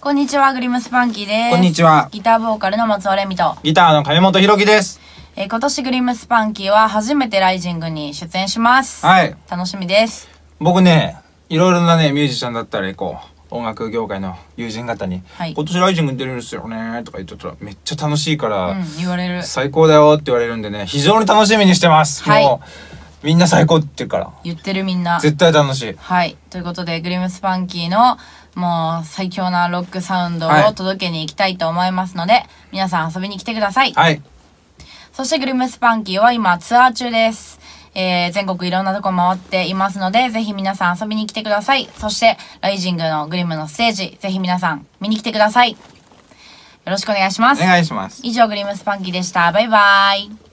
こんにちは、グリムスパンキーです。こんにちは。ギターボーカルの松尾レミと、ギターの金本ひろきです。えー今年グリムスパンキーは初めてライジングに出演します。はい。楽しみです。僕ね、いろいろなね、ミュージシャンだったり、こう、音楽業界の友人方に、はい今年ライジングに出るんですよねとか言ってたら、めっちゃ楽しいから、うん、言われる。最高だよって言われるんでね、非常に楽しみにしてます。はいもう、みんな最高って言うから。言ってるみんな。絶対楽しい。はい。ということで、グリムスパンキーのもう最強なロックサウンドを届けに行きたいと思いますので、はい、皆さん遊びに来てください。はい。そしてグリムスパンキーは今ツアー中です。えー、全国いろんなとこ回っていますので、ぜひ皆さん遊びに来てください。そして、ライジングのグリムのステージ、ぜひ皆さん見に来てください。よろしくお願いします。お願いします。以上、グリムスパンキーでした。バイバイ。